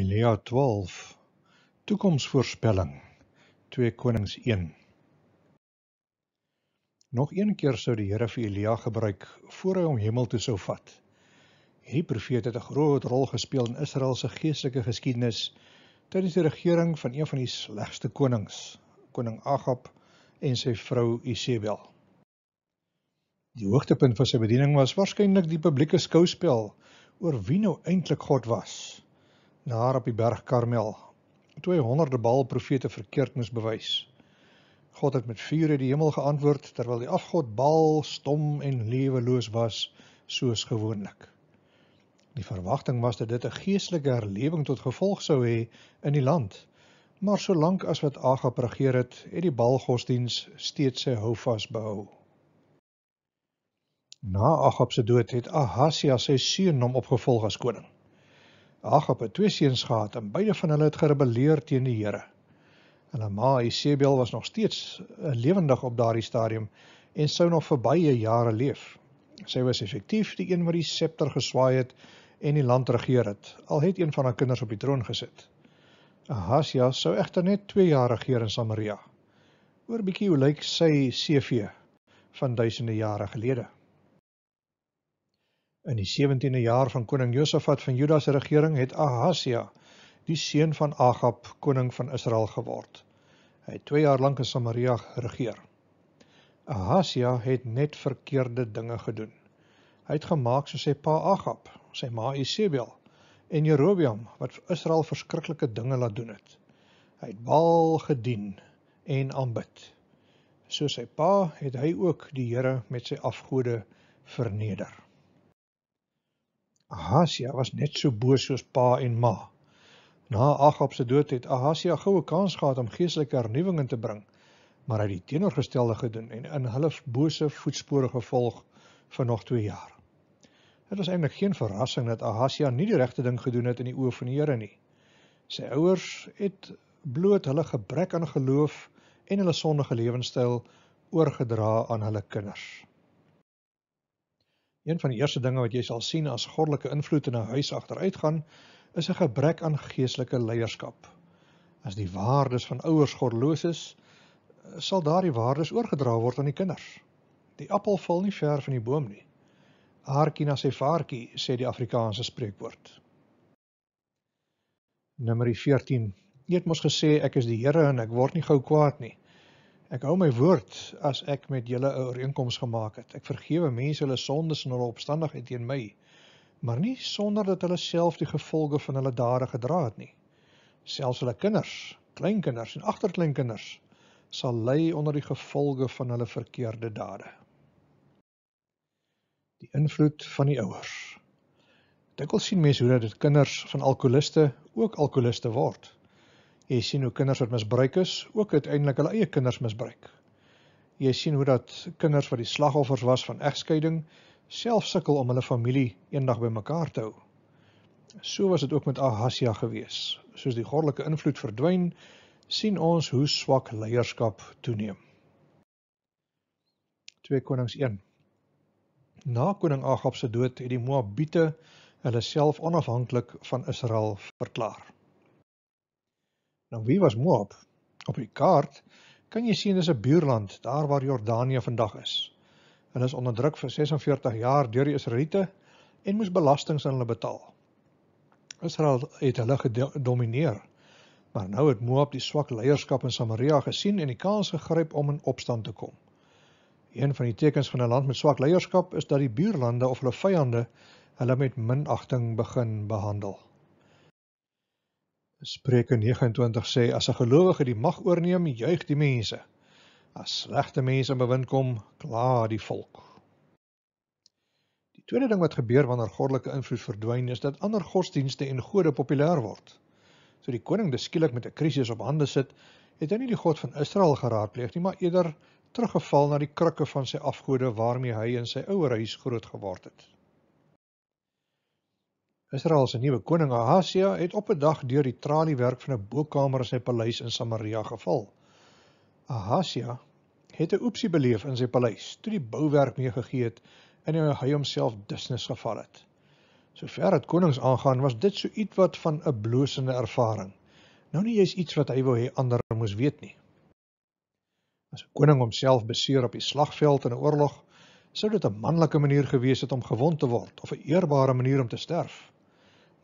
Elia 12 Toekomsvoorspelling 2 Konings 1 Nog een keer sou die Here vir Elia gebruik voor hy hom hemel toe sou vat. Hierdie profeet het 'n groot rol gespeel in Israel se geestelike geskiedenis tydens die regering van een van die slegste konings, koning Agab en sy vrou Isebel. Die hoogtepunt van sy bediening was waarskynlik die publieke skouspel oor wie nou eintlik God was daar op die berg Karmel, toe hy honderde Baal profete verkeerd moes bewys. God het met vuur uit die hemel geantwoord terwyl die afgod Baal stom en leweloos was soos gewoonlik. Die verwagting was dat dit 'n geestelike herlewing tot gevolg sou hê in die land. Maar solank as wat Agab regeer het, het die Baal godsdiens steeds sy houvas behou. Na Agab se dood het Ahasia sy seun hom opgevolg as koning. Agab het twee seuns gehad en beide van hulle het gerebelleer teen die Here. Hulle ma, Isebel, was nog steeds eh, lewendig op daardie stadium en sou nog vir baie jare leef. Sy was effektief die een wat die scepter geswaai het en die land regeer het. Al het een van haar kinders op die troon gesit. Ahasja sou egter net 2 jaar regeer in Samaria. Oor bietjie hoe lyk sy CV van duisende jare gelede? In die 17de jaar van koning Josafat van Juda se regering het Ahasia, die seun van Agab, koning van Israel geword. Hy het 2 jaar lank in Samaria geregeer. Ahasia het net verkeerde dinge gedoen. Hy het gemaak soos sy pa Agab, sy ma Isebel en Jerobeam wat vir Israel verskriklike dinge laat doen het. Hy het Baal gedien en aanbid. Soos sy pa het hy ook die Here met sy afgode verneder. Ahasia was net so boos soos pa en ma. Na Ahab se dood het Ahasia goue kans gehad om geestelike vernuwing in te bring, maar hy het die teenoorgestelde gedoen en in hulle bose voetspore gevolg vir nog 2 jaar. Dit was eintlik geen verrassing dat Ahasia nie die regte ding gedoen het in die oë van die Here nie. Sy ouers het bloot hulle gebrek aan geloof en hulle sondige lewenstyl oorgedra aan hulle kinders. Een van die eerste dinge wat jy sal sien as goddelike invloed in 'n huis agteruitgaan, is 'n gebrek aan geestelike leierskap. As die waardes van ouers goddeloos is, sal daardie waardes oorgedra word aan die kinders. Die appel val nie ver van die boom nie. Haarkie na sy vaartjie, sê die Afrikaanse spreekwoord. Nommer 14. Jy het mos gesê ek is die Here en ek word nie gou kwaad nie. Ek hou my woord as ek met julle 'n ooreenkoms gemaak het. Ek vergewe mense hulle sondes en hulle opstandigheid teen my, maar nie sonder dat hulle self die gevolge van hulle dade gedra het nie. Selfs hulle kinders, kleinkinders en agterkleinkinders sal ly onder die gevolge van hulle verkeerde dade. Die invloed van die ouers. Dit wil sien mense hoe dat kinders van alkoholiste ook alkoholiste word. Jy sien hoe kinders wat misbruik is, ook uiteindelik hulle eie kinders misbruik. Jy sien hoe dat kinders wat die slagoffers was van egskeiding, self sukkel om hulle familie eendag bymekaar te hou. So was dit ook met Ahasia gewees. Soos die goddelike invloed verdwyn, sien ons hoe swak leierskap toeneem. 2 Konings 1. Na koning Ahab se dood het die Moabiete hulle self onafhanklik van Israel verklaar. Nou wie was Moab? Op die kaart kan jy sien dis 'n buurland daar waar Jordanië vandag is. Hulle is onder druk vir 46 jaar deur die Israeliete en moes belastings aan hulle betaal. Israel het hulle gedomeineer. Maar nou het Moab die swak leierskap in Samaria gesien en die kans gegryp om in opstand te kom. Een van die tekens van 'n land met swak leierskap is dat die buurlande of hulle vyande hulle met minagting begin behandel. Spreuke 29 sê as 'n gelowige die mag oorneem, juig die mense. As slegte mense bewind kom, kla die volk. Die tweede ding wat gebeur wanneer goddelike invloed verdwyn, is dat ander godsdienste en gode populêr word. So die koning des skielik met 'n krisis op hande sit, het hy nie die God van Israel geraadpleeg nie, maar eerder teruggeval na die krikke van sy afgode waarmee hy in sy ouer huis groot geword het. Israel se nuwe koning Ahasia het op 'n dag deur die traliewerk van 'n bokkamer in sy paleis in Samaria geval. Ahasia het 'n oepsie beleef in sy paleis toe die bouwerk meegegee het en hy homself dusnis geval het. Sover dit konings aangaan, was dit so iets wat van 'n blosende ervaring. Nou nie jy's iets wat hy wou hê ander moes weet nie. As 'n koning homself beseer op die slagveld in 'n oorlog, sou dit 'n manlike manier gewees het om gewond te word of 'n eerbare manier om te sterf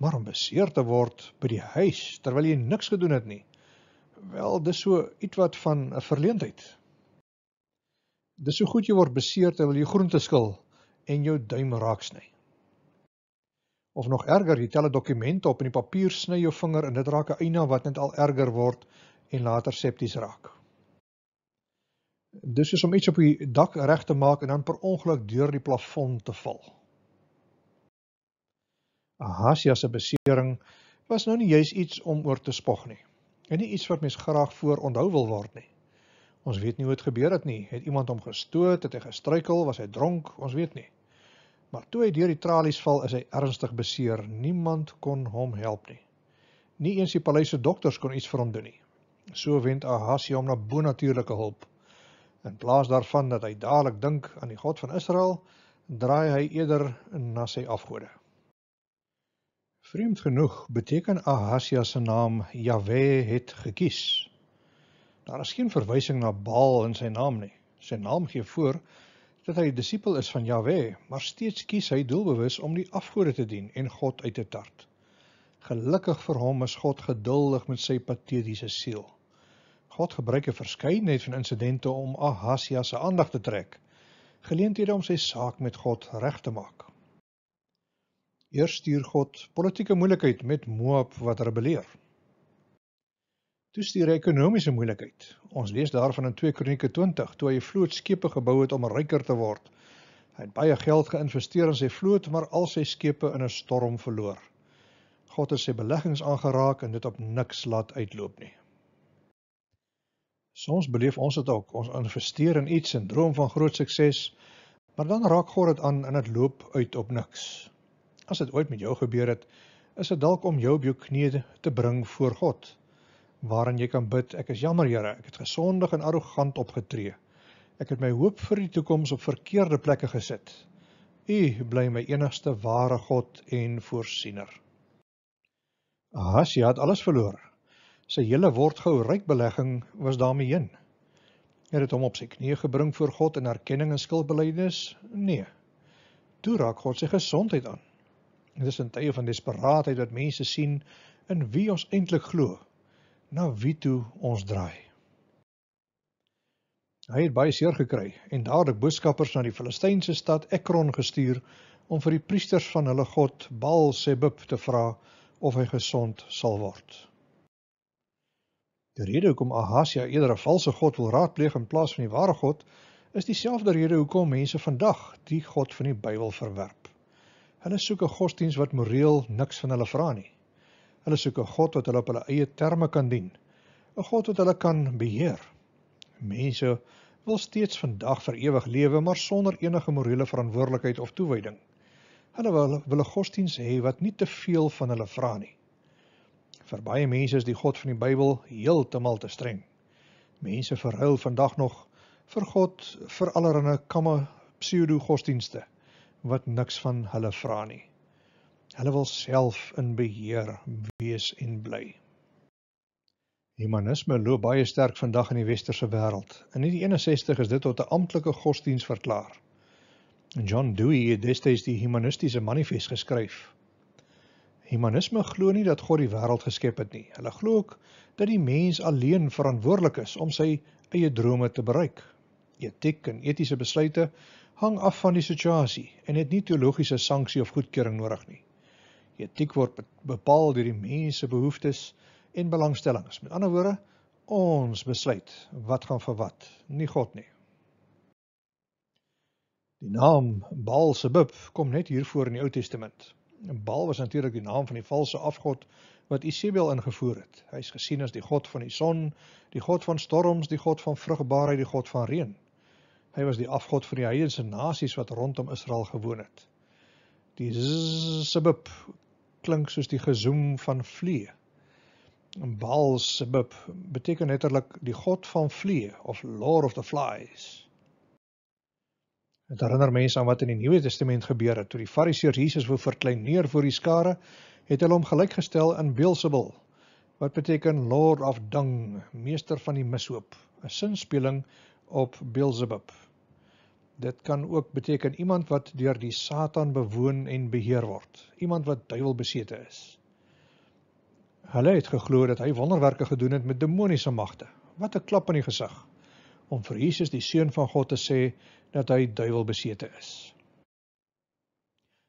maar om beseer te word by die huis terwyl jy niks gedoen het nie. Wel, dis so ietwat van 'n verleentheid. Dis so goed jy word beseer terwyl jy groente skil en jou duim raaks sny. Of nog erger, jy tel 'n dokument op in die papier sny jou vinger en dit raak 'n eina wat net al erger word en later septies raak. Dis soos om iets op die dak reg te maak en dan per ongeluk deur die plafon te val. Ahasja se besering was nou nie juis iets om oor te spog nie. En nie iets wat mens graag voor onthou wil word nie. Ons weet nie hoe dit gebeur het nie. Het iemand hom gestoot, het hy gestruikel, was hy dronk, ons weet nie. Maar toe hy deur die tralies val, is hy ernstig beseer. Niemand kon hom help nie. Nie eens die paleis se dokters kon iets vir hom doen nie. So wend Ahasja hom na bonatuurlike hulp. In plaas daarvan dat hy dadelik dink aan die God van Israel, draai hy eerder na sy afgode. Vreemd genoeg beteken Ahasia se naam Jahwe het gekies. Daar is geen verwysing na Baal in sy naam nie. Sy naam gee voor dat hy 'n disipel is van Jahwe, maar steeds kies hy doelbewus om die afgode te dien en God uit te tart. Gelukkig vir hom is God geduldig met sy patetiese siel. God gebruik 'n verskeidenheid van insidente om Ahasia se aandag te trek, geleenthede om sy saak met God reg te maak. Eers stuur God politieke moeilikheid met Moab wat rebelleer. Toe stuur hy ekonomiese moeilikheid. Ons lees daarvan in 2 Kronieke 20 toe hy 'n vloot skepe gebou het om ryker te word. Hy het baie geld geïnvesteer in sy vloot, maar al sy skepe in 'n storm verloor. God het sy beleggings aangeraak en dit op niks laat uitloop nie. Soms beleef ons dit ook, ons investeer in iets en droom van groot sukses, maar dan raak God dit aan en dit loop uit op niks. As dit ooit met jou gebeur het, is dit dalk om jou op jou knieë te bring voor God, waarin jy kan bid: Ek is jammer, Here, ek het gesondig en arrogant opgetree. Ek het my hoop vir die toekoms op verkeerde plekke gesit. U bly my enigste ware God en voorsiener. Ahasja het alles verloor. Sy hele wortgehou ryk belegging was daarmee heen. Het dit hom op sy knieë gebring voor God in erkenning en skuldbelydenis? Nee. Toe raak God sy gesondheid aan. Dit is 'n tye van desperaatheid wat mense sien in wie ons eintlik glo, na wie toe ons draai. Hy het baie seer gekry en dadelik boodskappers na die Filistynse stad Ekron gestuur om vir die priesters van hulle god Baal Sebub te vra of hy gesond sal word. Die rede hoekom Ahasia eerder 'n valse god wil raadpleeg in plaas van die ware god, is dieselfde rede hoekom mense vandag die god van die Bybel verwerp. Hulle soek 'n godsdienst wat moreel niks van hulle vra nie. Hulle soek 'n God wat hulle op hulle eie terme kan dien. 'n God wat hulle kan beheer. Mense wil steeds vandag vir ewig lewe, maar sonder enige morele verantwoordelikheid of toewyding. Hulle wil wille godsdienst hê wat nie te veel van hulle vra nie. Vir baie mense is die God van die Bybel heeltemal te streng. Mense verhuil vandag nog vir God vir allerlei kamme pseudo godsdienste wat niks van hulle vra nie. Hulle wil self in beheer wees en bly. Humanisme loop baie sterk vandag in die westerse wêreld. In 1961 is dit tot 'n amptelike godsdiens verklaar. En John Dewey het destyds die humanistiese manifest geskryf. Humanisme glo nie dat God die wêreld geskep het nie. Hulle glo ook dat die mens alleen verantwoordelik is om sy eie drome te bereik. Etiek en etiese besluite hang af van die situasie en het nie teologiese sanksie of goedkeuring nodig nie. Etiek word bepaal deur die mens se behoeftes en belangstellings. Met ander woorde, ons besluit wat gaan vir wat, nie God nie. Die naam Baalsebub kom net hiervoor in die Ou Testament. Baal was natuurlik die naam van die valse afgod wat Isebel ingevoer het. Hy is gesien as die god van die son, die god van storms, die god van vrugbaarheid, die god van reën. Hy was die afgod van die heidense nasies wat rondom Israel gewoon het. Die Sebub klink soos die gezoem van vliee. En Baal Sebub beteken letterlik die god van vliee of lord of the flies. Dit herinner mense aan wat in die Nuwe Testament gebeur het toe die Fariseërs Jesus wou verklein neer voor die skare, het hulle hom gelykgestel aan Beelzebul wat beteken lord of dung, meester van die mishoop, 'n sinspeling op Beelzebub. Dit kan ook beteken iemand wat deur die Satan bewoon en beheer word, iemand wat duiwelbesete is. Hulle het geglo dat hy wonderwerke gedoen het met demoniese magte. Wat 'n klap in die gesig om vir Jesus die seun van God te sê dat hy duiwelbesete is.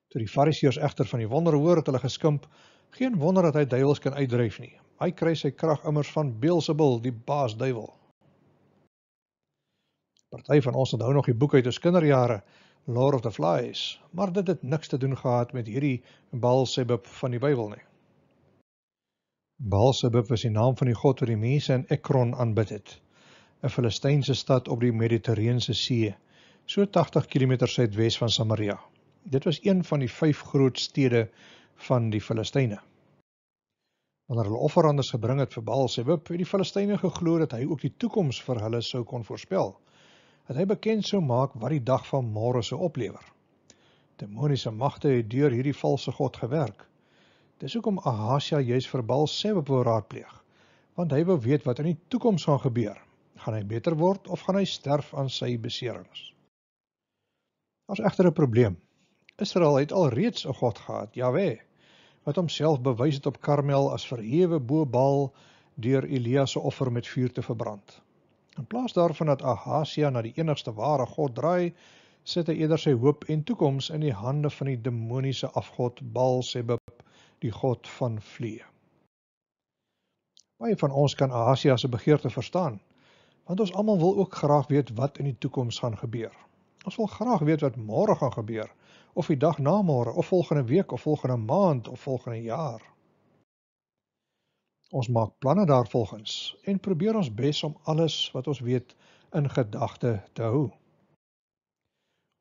Toe die Fariseërs egter van die wonder hoor het hulle geskimp, geen wonder dat hy duiwels kan uitdryf nie. Hy kry sy krag immers van Beelzebul, die baas duiwel. Party van ons onthou nog die boek uit ons kinderjare, Lord of the Flies, maar dit het niks te doen gehad met hierdie Baalsebub van die Bybel nie. Baalsebub was die naam van die god wat die mense in Ekron aanbid het, 'n Filistynse stad op die Middellandse See, so 80 km suidwes van Samaria. Dit was een van die vyf groot stede van die Filistyne. Wanneer hulle offerandes gebring het vir Baal, sê Wip, het die Filistyne geglo dat hy ook die toekoms vir hulle sou kon voorspel dat hy bekend sou maak wat die dag van môre sou oplewer. Demoniese magte het deur hierdie valse god gewerk. Dis hoekom Ahasja juis vir Baal sewe wou raadpleeg, want hy wou weet wat in die toekoms gaan gebeur. Gaan hy beter word of gaan hy sterf aan sy beserings? Daar's egter 'n probleem. Israel het al reeds 'n god gehad, Jahwe, wat homself bewys het op Karmel as verhewe bo Baal deur Elia se offer met vuur te verbrand. In plaas daarvan dat Ahasia na die enigste ware God draai, sit hy eerder sy hoop en toekoms in die hande van die demoniese afgod Baal-Zebub, die god van vlee. Baie van ons kan Ahasia se begeerte verstaan, want ons almal wil ook graag weet wat in die toekoms gaan gebeur. Ons wil graag weet wat môre gaan gebeur of die dag na môre of volgende week of volgende maand of volgende jaar. Ons maak planne daarvolgens en probeer ons bes om alles wat ons weet in gedagte te hou.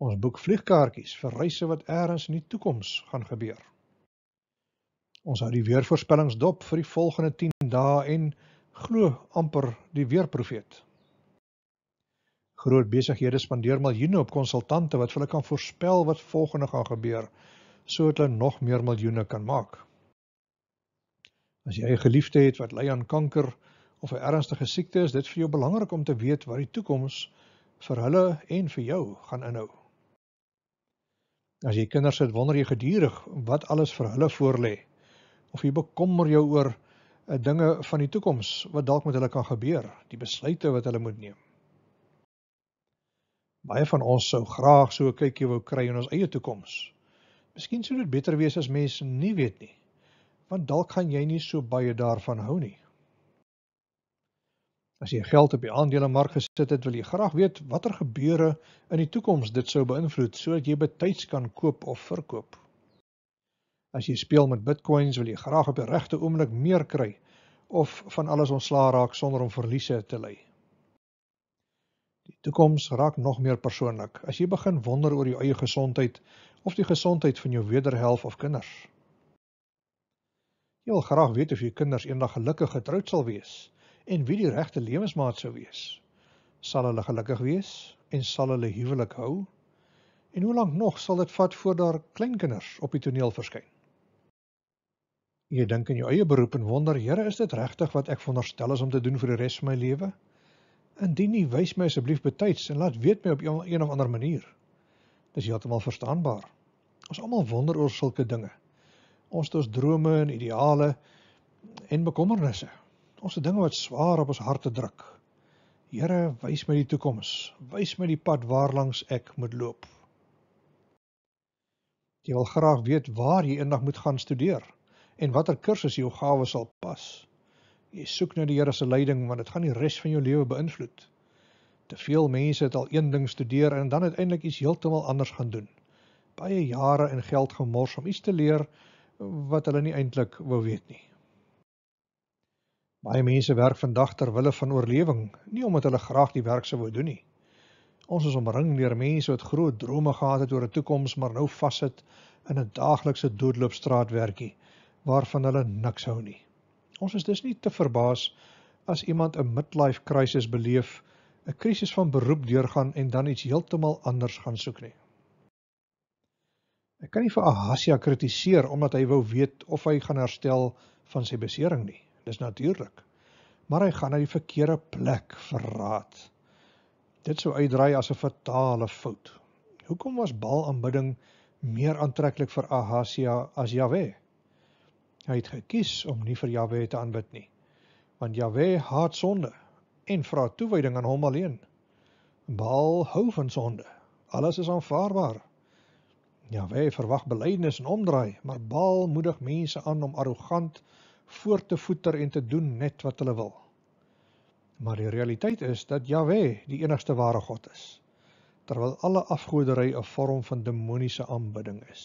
Ons boek vliegkaartjies vir reise wat eers in die toekoms gaan gebeur. Ons hou die weervoorspellings dop vir die volgende 10 dae en glo amper die weerprofeet. Groot besighede spandeer miljoene op konsultante wat vir hulle kan voorspel wat volgende gaan gebeur sodat hulle nog meer miljoene kan maak. As jy 'n geliefde het wat ly aan kanker of 'n ernstige siekte, is dit vir jou belangrik om te weet wat die toekoms vir hulle en vir jou gaan inhou. As jy kinders het, wonder jy gedurig wat alles vir hulle voorlê of jy bekommer jou oor eh, dinge van die toekoms wat dalk met hulle kan gebeur, die besluite wat hulle moet neem. Baie van ons sou graag so 'n kykie wou kry in ons eie toekoms. Miskien sou dit beter wees as mense nie weet nie want dalk gaan jy nie so baie daarvan hou nie. As jy geld op die aandelemark gesit het, wil jy graag weet watter gebeure in die toekoms dit sou beïnvloed sodat jy betyds kan koop of verkoop. As jy speel met Bitcoins, wil jy graag op die regte oomblik meer kry of van alles ontslaa raak sonder om verliese te ly. Die toekoms raak nog meer persoonlik as jy begin wonder oor jou eie gesondheid of die gesondheid van jou wederhelf of kinders. Jy wil graag weet of jou kinders eendag gelukkig getroud sal wees en wie die regte lewensmaat sou wees. Sal hulle gelukkig wees en sal hulle huwelik hou? En hoe lank nog sal dit vat voor daar kleinkinders op die toneel verskyn? Jy dink in jou eie beroep en wonder, Here, is dit regtig wat ek veronderstel is om te doen vir die res van my lewe? Indien nie, wys my asseblief betyds en laat weet my op een of ander manier. Dis heeltemal verstaanbaar. Ons almal wonder oor sulke dinge. Ons het ons drome en ideale en bekommernisse. Ons het dinge wat swaar op ons harte druk. Here, wys my die toekoms. Wys my die pad waarlangs ek moet loop. Jy wil graag weet waar jy eendag moet gaan studeer en watter kursus jou gawes sal pas. Jy soek na die Here se leiding want dit gaan die res van jou lewe beïnvloed. Te veel mense het al een ding studeer en dan uiteindelik iets heeltemal anders gaan doen. Baie jare en geld gemors om iets te leer wat hulle nie eintlik wou weet nie. Baie mense werk vandag ter wille van oorlewing, nie omdat hulle graag die werk sou wou doen nie. Ons is omring deur mense wat groot drome gehad het oor 'n toekoms, maar nou vassit in 'n daaglikse doodloopstraatwerkie waarvan hulle niks hou nie. Ons is dus nie te verbaas as iemand 'n midlife crisis beleef, 'n krisis van beroep deurgaan en dan iets heeltemal anders gaan soek nie. Hy kan nie vir Ahasia kritiseer omdat hy wou weet of hy gaan herstel van sy besering nie. Dis natuurlik. Maar hy gaan na die verkeerde plek verraad. Dit sou uitdraai as 'n fatale fout. Hoekom was Baal aanbidding meer aantreklik vir Ahasia as Jahwe? Hy het gekies om nie vir Jahwe te aanbid nie, want Jahwe haat sonde en vra toewyding aan hom alleen. Baal hou van sonde. Alles is aanvaarbaar. Jawe verwag belydenis en omdraai, maar Baal moedig mense aan om arrogant voort te voeter en te doen net wat hulle wil. Maar die realiteit is dat Jawe die enigste ware God is, terwyl alle afgodery 'n vorm van demoniese aanbidding is.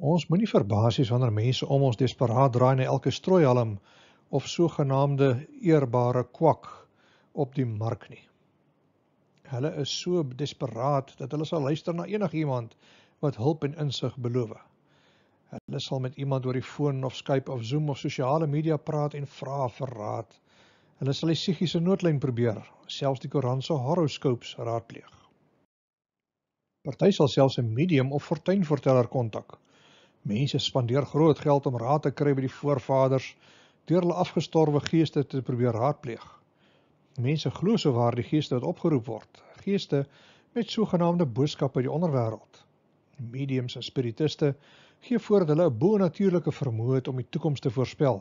Ons moenie verbaas wees wanneer mense om ons desperaat draai na elke strooihalm of sogenaamde eerbare kwak op die mark nie. Hulle is so desperaat dat hulle sal luister na enigiemand wat hulp en insig beloof. Hulle sal met iemand oor die foon of Skype of Zoom of sosiale media praat en vra vir raad. Hulle sal die psigiese noodlyn probeer, selfs die koerant se horoscopes raadpleeg. Party sal selfs 'n medium of fortuinverteller kontak. Mense spandeer groot geld om raad te kry by die voorvaders deur hulle afgestorwe geeste te probeer raadpleeg. Mense glo so waar die geeste wat opgeroep word, geeste met sogenaamde boodskappe uit die onderwêreld. Mediums en spiritiste gee voor dat hulle 'n bo-natuurlike vermoë het om die toekoms te voorspel.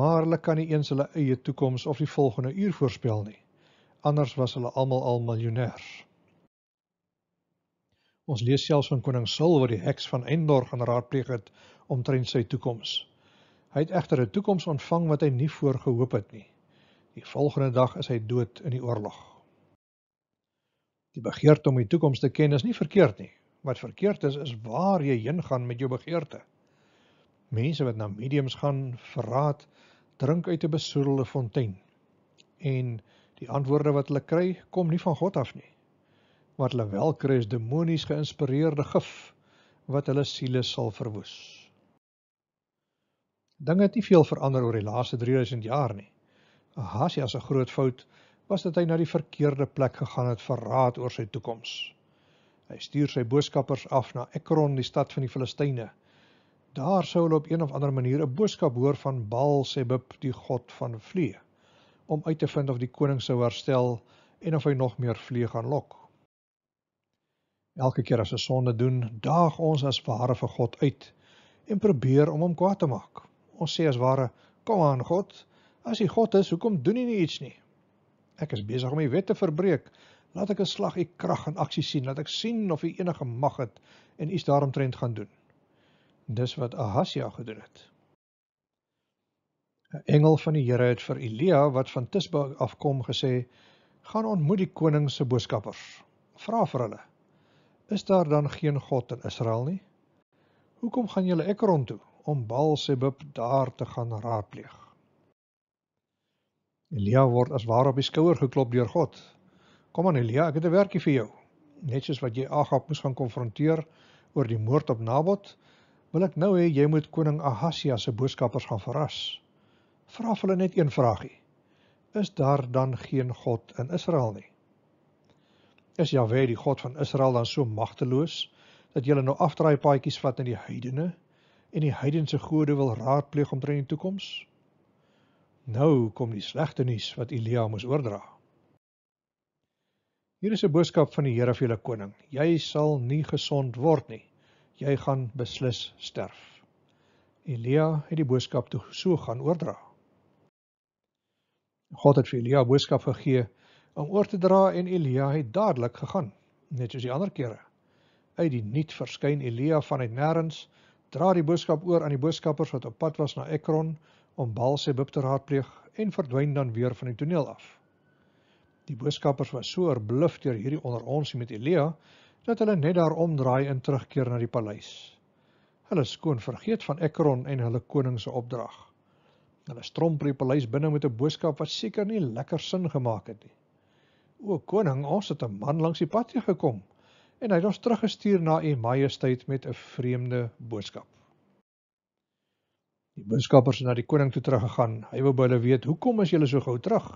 Maar hulle kan nie eens hulle eie toekoms of die volgende uur voorspel nie. Anders was hulle almal al miljonêers. Ons lees selfs van koning Saul wat die heks van Endor gaan raadpleeg het omtrent sy toekoms. Hy het egter 'n toekoms ontvang wat hy nie voorgehoop het nie. Die volgende dag is hy dood in die oorlog. Die begeerte om die toekoms te ken is nie verkeerd nie. Wat verkeerd is, is waar jy heen gaan met jou begeerte. Mense wat na mediums gaan, verraad, drink uit 'n besoedelde fontein. En die antwoorde wat hulle kry, kom nie van God af nie. Wat hulle wel kry is demonies geïnspireerde gif wat hulle siele sal verwoes. Dinge het nie veel verander oor die laaste 3000 jaar nie. Ahasia se groot fout was dat hy na die verkeerde plek gegaan het vir raad oor sy toekoms. Hy stuur sy boodskappers af na Ekron, die stad van die Filistyne. Daar sou hulle op een of ander manier 'n boodskap hoor van Baal-Zebub, die god van vlee, om uit te vind of die koning sou herstel en of hy nog meer vlee gaan lok. Elke keer as ons sonde doen, daag ons as ware vir God uit en probeer om hom kwaad te maak. Ons sê as ware, kom aan God, As U God is, hoekom doen U nie iets nie? Ek is besig om U wet te verbreek. Laat ek 'n slag U krag in aksie sien. Laat ek sien of U enige mag het en iets daaromtrent gaan doen. Dis wat Ahasja gedoen het. 'n Engel van die Here het vir Elia wat van Tisba afkom gesê: "Gaan ontmoet die koning se boodskappers. Vra vir hulle: Is daar dan geen God in Israel nie? Hoekom gaan julle Ekron toe om Baal-Zebub daar te gaan raadpleeg?" Elia word as ware op die skouer geklop deur God. Kom aan Elia, ek het 'n werkie vir jou. Net soos wat jy Agab moes gaan konfronteer oor die moord op Nabot, wil ek nou hê jy moet koning Ahasia se boodskappers gaan verras. Vra hulle net een vragie. Is daar dan geen God in Israel nie? Is Jahwe die God van Israel dan so magteloos dat jy nou afdraai paadjies vat in die heidene en die heidense gode wil raadpleeg omtrent die toekoms? Nou kom die slegte nuus wat Elia moes oordra. Hier is 'n boodskap van die Here vir julle koning. Jy sal nie gesond word nie. Jy gaan beslis sterf. Elia het die boodskap toe so gaan oordra. God het vir Elia boodskap gegee om oor te dra en Elia het dadelik gegaan, net soos die ander kere. Uit die niet verskyn Elia vanuit nêrens, dra die boodskap oor aan die boodskappers wat op pad was na Ekron om Baalsebub te raadpleeg en verdwyn dan weer van die toneel af. Die boodskappers was so oorbluf deur hierdie onderonsie met Elia dat hulle net daarom draai en terugkeer na die paleis. Hulle skoon vergeet van Ekron en hulle koning se opdrag. Hulle stromp by die paleis binne met 'n boodskap wat seker nie lekker sin gemaak het nie. O koning, ons het 'n man langs die pad gekom en hy het ons teruggestuur na u majesteit met 'n vreemde boodskap. Die boodskappers het na die koning toe teruggegaan. Hy wou by hulle weet, "Hoekom is julle so gou terug?"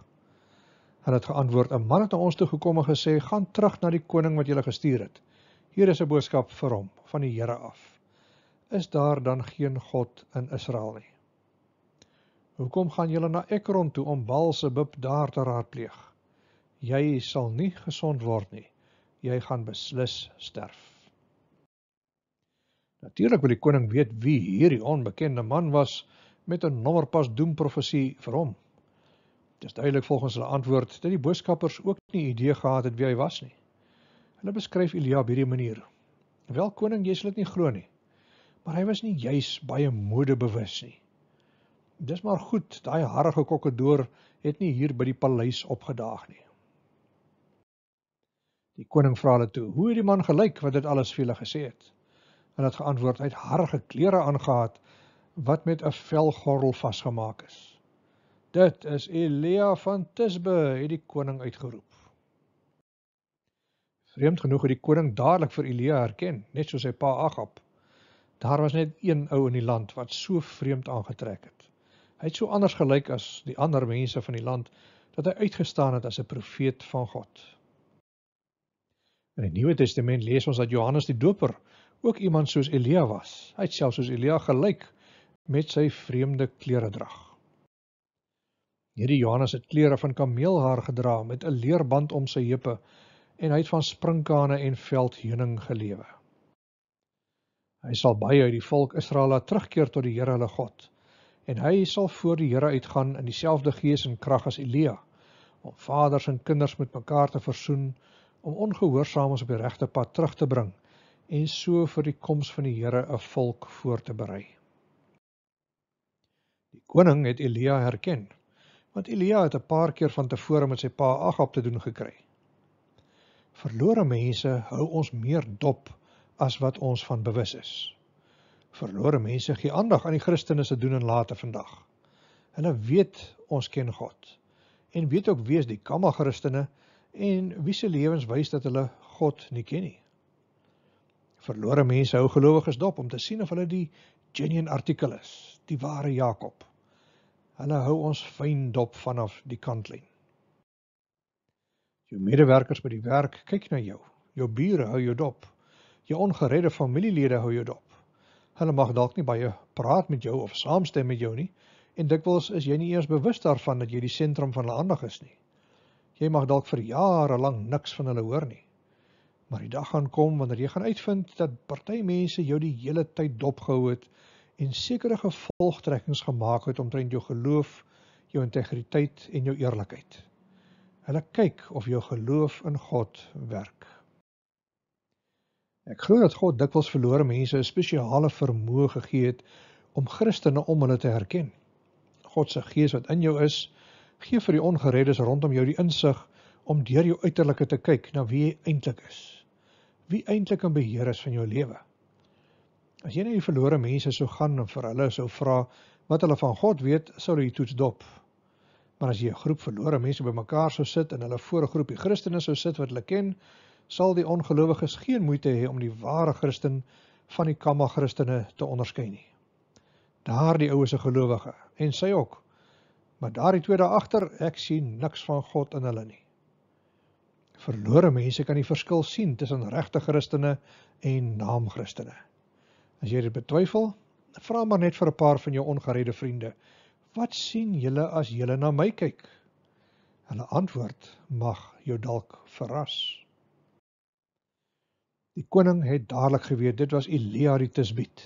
Hulle het geantwoord, "’n Man het na ons toe gekom en gesê, "Gaan terug na die koning wat julle gestuur het. Hier is 'n boodskap vir hom van die Here af." Is daar dan geen God in Israel nie? Hoekom gaan julle na Ekron toe om Baalsebub daar te raadpleeg? Jy sal nie gesond word nie. Jy gaan beslis sterf. Natuurlik wil die koning weet wie hierdie onbekende man was met 'n nommerpas doemprofesie vir hom. Dit is duidelik volgens hulle antwoord dat die boodskappers ook nie idee gehad het wie hy was nie. Hulle beskryf Elia op hierdie manier: "Wel koning, jy sal dit nie glo nie, maar hy was nie juis baie modebewus nie. Dis maar goed, daai harige kokkedoor het nie hier by die paleis opgedaag nie." Die koning vra hulle toe: "Hoe het die man gelyk wat dit alles vir julle gesê het?" en het geantwoord uit harige klere aangehad wat met 'n velgorrel vasgemaak is. Dit is Elia van Tisbe, het die koning uitgeroep. Vreemd genoeg het die koning dadelik vir Elia herken, net soos sy pa Agab. Daar was net een ou in die land wat so vreemd aangetrek het. Hy het so anders gelyk as die ander mense van die land dat hy uitgestaan het as 'n profeet van God. In die Nuwe Testament lees ons dat Johannes die Doper ook iemand soos Elia was. Hy het self soos Elia gelyk met sy vreemde kleredrag. Hierdie Johannes het klere van kameelhaar gedra met 'n leerband om sy heupe en hy het van sprinkane en veldheuning gelewe. Hy sal baie uit die volk Israel terugkeer tot die Here hulle God en hy sal voor die Here uitgaan in dieselfde gees en krag as Elia om vaders en kinders met mekaar te versoen om ongehoorsaamers op die regte pad terug te bring en so vir die koms van die Here 'n volk voor te berei. Die koning het Elia herken, want Elia het 'n paar keer van tevore met sy pa Agab te doen gekry. Verlore mense hou ons meer dop as wat ons van bewus is. Verlore mense gee aandag aan die Christene se doen en late vandag. Hulle weet ons ken God en weet ook wie is die kamma Christene en wie se lewens wys dat hulle God nie ken nie. Verlore mense hou gelowiges dop om te sien of hulle die genuine artikel is, die ware Jakob. Hulle hou ons fyn dop vanaf die kantlyn. Jou medewerkers by die werk kyk na jou. Jou bure hou jou dop. Jou ongeredde familielede hou jou dop. Hulle mag dalk nie baie praat met jou of saamstem met jou nie en dikwels is jy nie eers bewus daarvan dat jy die sentrum van hulle aandag is nie. Jy mag dalk vir jare lank niks van hulle hoor nie. Maar die dag gaan kom wanneer jy gaan uitvind dat party mense jou die hele tyd dopgehou het en sekere gevolgtrekkings gemaak het omtrent jou geloof, jou integriteit en jou eerlikheid. Hulle kyk of jou geloof in God werk. Ek glo dat God dikwels verlore mense 'n spesiale vermoë gegee het om Christene om hulle te herken. God se gees wat in jou is, gee vir die ongereddes rondom jou die insig om deur jou uiterlike te kyk na wie jy eintlik is wie eintlik in beheer is van jou lewe. As jy na die verlore mense sou gaan en vir hulle sou vra wat hulle van God weet, sou hulle toets dop. Maar as jy 'n groep verlore mense bymekaar sou sit en hulle voor 'n groepie Christene sou sit wat hulle ken, sal die ongelowiges geen moeite hê om die ware Christen van die kamma Christene te onderskei nie. Daardie oues is 'n gelowige en sy ook. Maar daardie twee daar agter, ek sien niks van God in hulle nie. Verlore mense kan die verskil sien tussen regte Christene en naam-Christene. As jy dit betwyfel, vra maar net vir 'n paar van jou ongeredde vriende, "Wat sien julle as julle na my kyk?" Hulle antwoord mag jou dalk verras. Die koning het dadelik geweet dit was Elia die Tisbiet.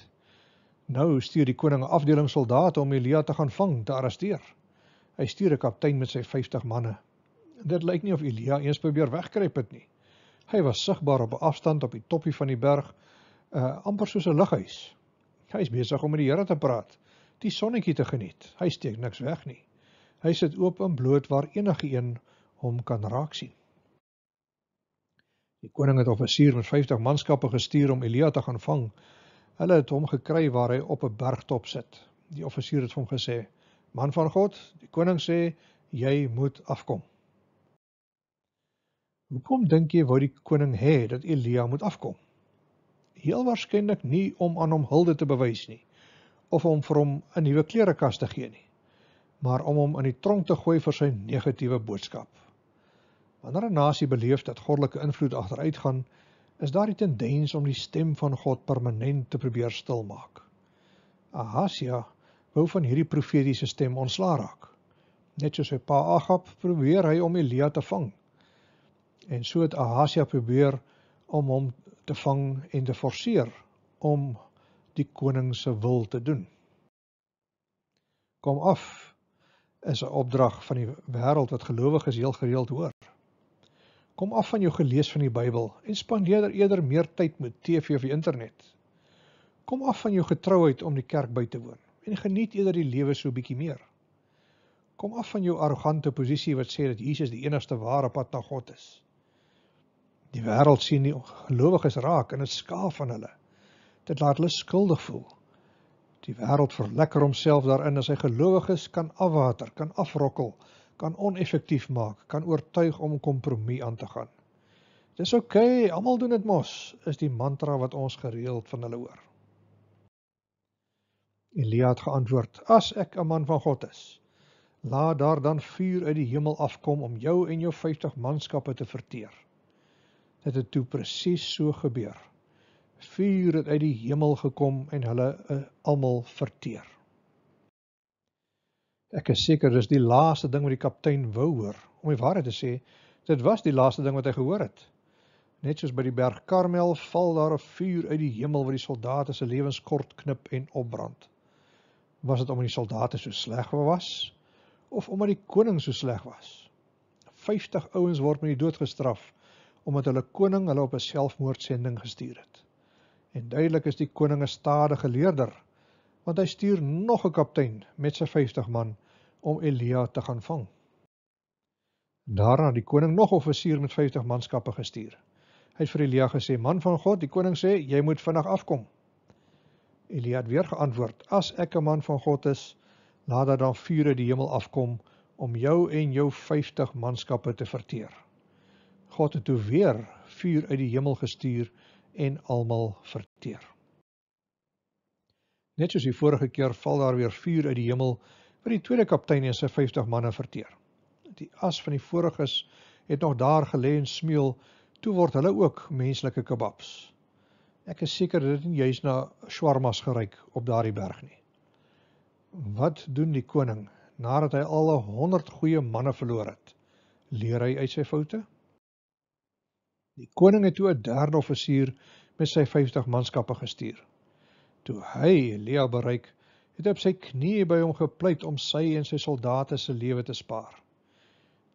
Nou stuur die koning 'n afdeling soldate om Elia te gaan vang, te arresteer. Hy stuur 'n kaptein met sy 50 manne dit lyk nie of Elia eers probeer wegkruip het nie. Hy was sigbaar op 'n afstand op die toppie van die berg, uh, amper soos 'n lighuis. Hy is besig om met die Here te praat, die sonnetjie te geniet. Hy steek niks weg nie. Hy sit oop en bloot waar enige een hom kan raak sien. Die koning het offisiere met 50 manskappe gestuur om Elia te gaan vang. Hulle het hom gekry waar hy op 'n bergtop sit. Die offisier het hom gesê: "Man van God, die koning sê jy moet afkom." Hoekom dink jy wou die koning hê dat Elia moet afkom? Heel waarskynlik nie om aan hom hulde te bewys nie of om vir hom 'n nuwe klerekas te gee nie, maar om hom in die tronk te gooi vir sy negatiewe boodskap. Wanneer 'n nasie beleef dat goddelike invloed agteruitgaan, is daar die tendens om die stem van God permanent te probeer stilmaak. Ahasia wou van hierdie profetiese stem ontslaa raak. Net soos sy pa Agab probeer hy om Elia te vang En so het Ahasia probeer om hom te vang en te forceer om die koning se wil te doen. Kom af is 'n opdrag van die wêreld wat gelowiges heel gereeld hoor. Kom af van jou gelees van die Bybel en spandeer eerder meer tyd met TV of die internet. Kom af van jou getrouheid om die kerk by te woon en geniet eerder die lewe so bietjie meer. Kom af van jou arrogante posisie wat sê dat Jesus die enigste ware pad na God is. Die wêreld sien die gelowiges raak in 'n skaaf van hulle. Dit laat hulle skuldig voel. Die wêreld verlekker homself daarin as hy gelowiges kan afwater, kan afrokkel, kan oneffektief maak, kan oortuig om kompromie aan te gaan. Dis oké, okay, almal doen dit mos, is die mantra wat ons gereeld van hulle hoor. Elia het geantwoord: "As ek 'n man van God is, laat daar dan vuur uit die hemel afkom om jou en jou 50 manskappe te verteer." het dit toe presies so gebeur. Vuur het uit die hemel gekom en hulle eh, almal verteer. Ek is seker dis die laaste ding wat die kaptein wou hoor. Om die waarheid te sê, dit was die laaste ding wat hy gehoor het. Net soos by die berg Karmel val daar 'n vuur uit die hemel wat die soldate se lewens kort knip en opbrand. Was dit omdat die soldate so sleg was of omdat die koning so sleg was? 50 ouens word met die dood gestraf omdat hulle koning hulle op 'n selfmoordsending gestuur het. En duidelik is die koning 'n stadige leerder, want hy stuur nog 'n kaptein met sy 50 man om Elia te gaan vang. Daarna het die koning nog 'n offisier met 50 manskappe gestuur. Hy het vir Elia gesê: "Man van God, die koning sê jy moet vinnig afkom." Elia het weer geantwoord: "As ek 'n man van God is, laat dan vuur uit die hemel afkom om jou en jou 50 manskappe te verteer." God het toe weer vuur uit die hemel gestuur en almal verteer. Net soos die vorige keer val daar weer vuur uit die hemel vir die tweede kaptein en sy 50 manne verteer. Die as van die voriges het nog daar gelê en smeul, toe word hulle ook menslike kebabs. Ek is seker dit het nie juis na shawarmas geryk op daardie berg nie. Wat doen die koning nadat hy al 100 goeie manne verloor het? Leer hy uit sy foute? Die koning het toe 'n derde offisier met sy 50 manskappe gestuur. Toe hy Elia bereik, het hy op sy knieë by hom gepleit om sy en sy soldate se lewe te spaar.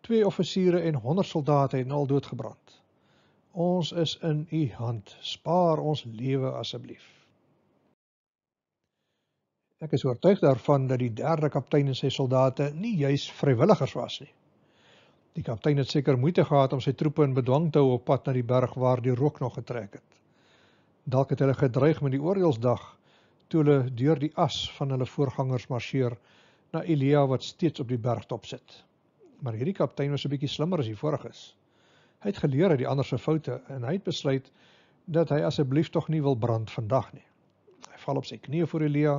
Twee offisiere en 100 soldate het al doodgebrand. Ons is in u hand, spaar ons lewe asseblief. Ek is oortuig daarvan dat die derde kaptein en sy soldate nie juis vrywilligers was nie. Die kaptein het seker moeite gehad om sy troepe in bedwang te hou op pad na die berg waar die rook nog getrek het. Dalk het hulle gedreig met die oordeelsdag toe hulle deur die as van hulle voorgangers marseer na Elia wat steeds op die bergtop sit. Maar hierdie kaptein was 'n bietjie slimmer as die voorges. Hy het geleer uit die ander se foute en hy het besluit dat hy asseblief tog nie wil brand vandag nie. Hy val op sy knieë voor Elia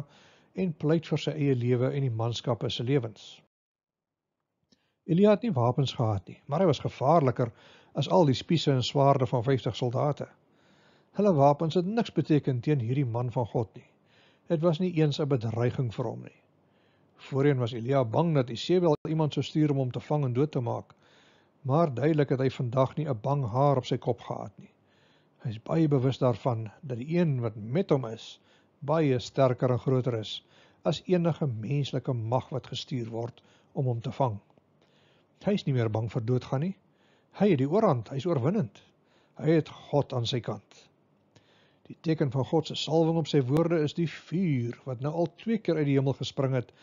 en pleit vir sy eie lewe en die manskappe se lewens. Elia het nie wapens gehad nie, maar hy was gevaarliker as al die spiese en swaarde van 50 soldate. Hulle wapens het niks beteken teen hierdie man van God nie. Dit was nie eens 'n bedreiging vir hom nie. Voorheen was Elia bang dat Isebel iemand sou stuur om hom te vang en dood te maak, maar duidelik het hy vandag nie 'n bang haar op sy kop gehad nie. Hy is baie bewus daarvan dat die een wat met hom is, baie sterker en groter is as enige menslike mag wat gestuur word om hom te vang. Hy is nie meer bang vir doodgaan nie. Hy het die oorhand, hy is oorwinnend. Hy het God aan sy kant. Die teken van God se salwing op sy woorde is die vuur wat nou al twee keer uit die hemel gespring het,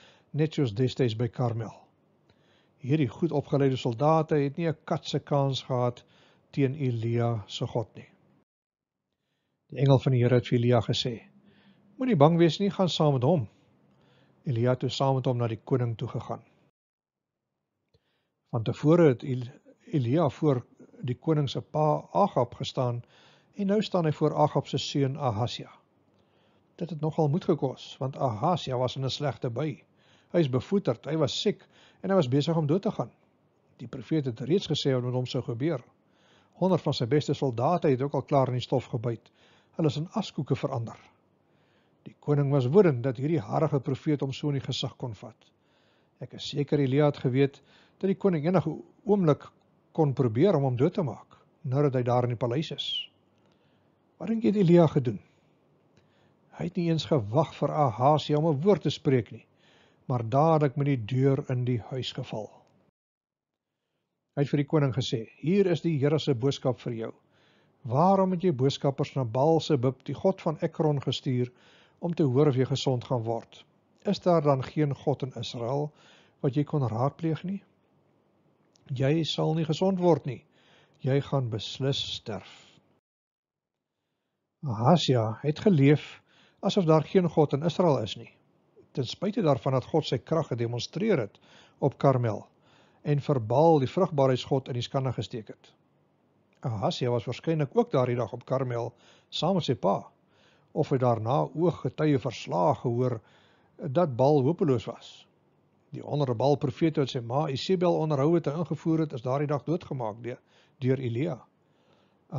net soos destyds by Karmel. Hierdie goed opgeleide soldate het nie 'n katse kans gehad teen Elia se God nie. Die engel van die Here het vir Elia gesê: "Moenie bang wees nie, gaan saam met hom." Elia het toe saam met hom na die koning toe gegaan. Van tevore het Elia voor die koning se pa Agab gestaan en nou staan hy voor Agab se seun Ahasia. Dit het nogal moed gekos want Ahasia was in 'n slegte bui. Hy is bevoeterd, hy was siek en hy was besig om dood te gaan. Die profeet het reeds gesê wat met hom sou gebeur. Honderd van sy beste soldate het ook al klaar in die stof gebyt. Hulle is in askoeke verander. Die koning was woedend dat hierdie harige profeet hom so in die gesig kon vat. Ek is seker Elia het geweet dat die koning enige oomblik kon probeer om hom dood te maak nou dat hy daar in die paleis is. Wat dink jy het Elia gedoen? Hy het nie eens gewag vir Ahasia om 'n woord te spreek nie, maar dadelik met die deur in die huis geval. Hy het vir die koning gesê: "Hier is die Here se boodskap vir jou. Waarom het jy boodskappers na Baal se bib, die god van Ekron gestuur om te hoor of jy gesond gaan word? Is daar dan geen god in Israel wat jy kon raadpleeg nie?" Jy sal nie gesond word nie. Jy gaan beslis sterf. Ahasja het geleef asof daar geen God in Israel is nie. Ten spyte daarvan dat God sy krag gedemonstreer het op Karmel en verbaal die vrugbaarheidsgod in die skande gesteek het. Ahasja was waarskynlik ook daardie dag op Karmel saam met sy pa of hy daarna ooggetuie verslae gehoor dat Baal hopeloos was. Die andere bal profeet wat sy ma Isabel onderhou het en ingevoer het, is daardie dag doodgemaak deur deur Elia.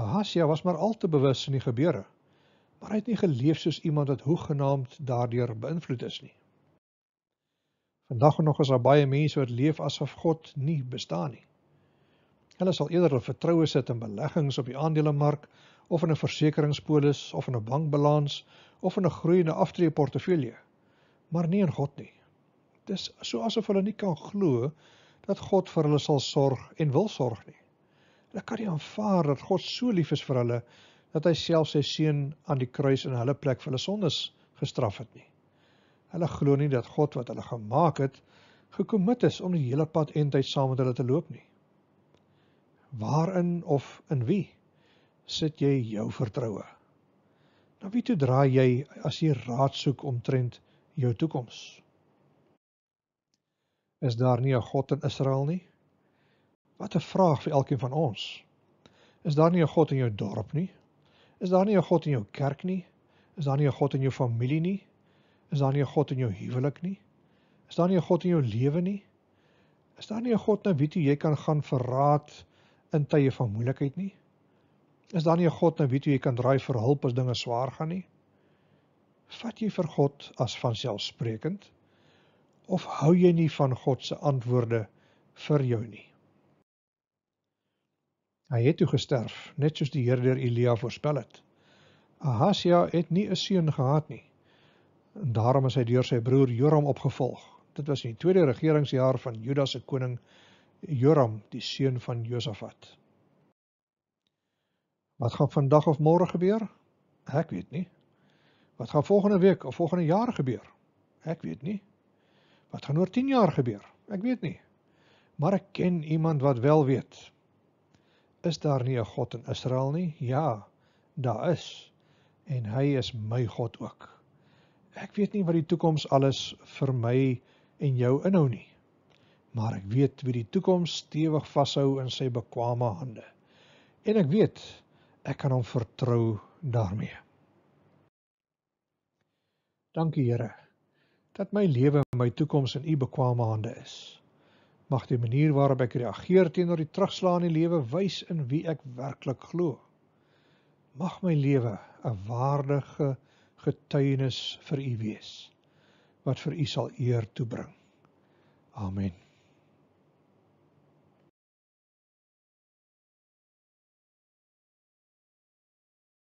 Ahasia was maar al te bewus van die gebeure, maar hy het nie geleef soos iemand wat hoegenaamd daardeur beïnvloed is nie. Vandag en nog is daar baie mense wat leef asof God nie bestaan nie. Hulle sal eerder hul vertroue sit in beleggings op die aandelemark of in 'n versekeringspolis of in 'n bankbalans of in 'n groeiende aftreeportefeulje, maar nie in God nie. Dis so asof hulle nie kan glo dat God vir hulle sal sorg en wil sorg nie. Hulle kan nie aanvaar dat God so lief is vir hulle dat hy self sy seun aan die kruis in hulle plek vir hulle sondes gestraf het nie. Hulle glo nie dat God wat hulle gemaak het, gekommit is om die hele pad eintyd saam met hulle te loop nie. Waarin of in wie sit jy jou vertroue? Na wie toe draai jy as jy raad soek omtrent jou toekoms? is daar nie 'n God in Israel nie? Wat 'n vraag vir elkeen van ons. Is daar nie 'n God in jou dorp nie? Is daar nie 'n God in jou kerk nie? Is daar nie 'n God in jou familie nie? Is daar nie 'n God in jou huwelik nie? Is daar nie 'n God in jou lewe nie? Is daar nie 'n God na wie toe jy kan gaan vir raad in tye van moeilikheid nie? Is daar nie 'n God na wie toe jy kan draai vir hulp as dinge swaar gaan nie? Vat jy vir God as vanselfsprekend? of hou jy nie van God se antwoorde vir jou nie? Hy het toe gesterf, net soos die Here deur Elia voorspel het. Ahasia het nie 'n seun gehad nie. En daarom is hy deur sy broer Joram opgevolg. Dit was in die tweede regeringsjaar van Juda se koning Joram, die seun van Josafat. Wat gaan vandag of môre gebeur? Ek weet nie. Wat gaan volgende week of volgende jaar gebeur? Ek weet nie. Wat gaan oor 10 jaar gebeur? Ek weet nie. Maar ek ken iemand wat wel weet. Is daar nie 'n God in Israel nie? Ja, daar is. En hy is my God ook. Ek weet nie wat die toekoms alles vir my en jou inhou nie. Maar ek weet wie die toekoms stewig vashou in sy bekwame hande. En ek weet ek kan hom vertrou daarmee. Dankie Here dat my lewe en my toekoms in u bekwame hande is. Mag die manier waarop ek reageer teenoor die terugslag in die lewe wys in wie ek werklik glo. Mag my lewe 'n waardige getuienis vir u wees wat vir u sal eer toebring. Amen.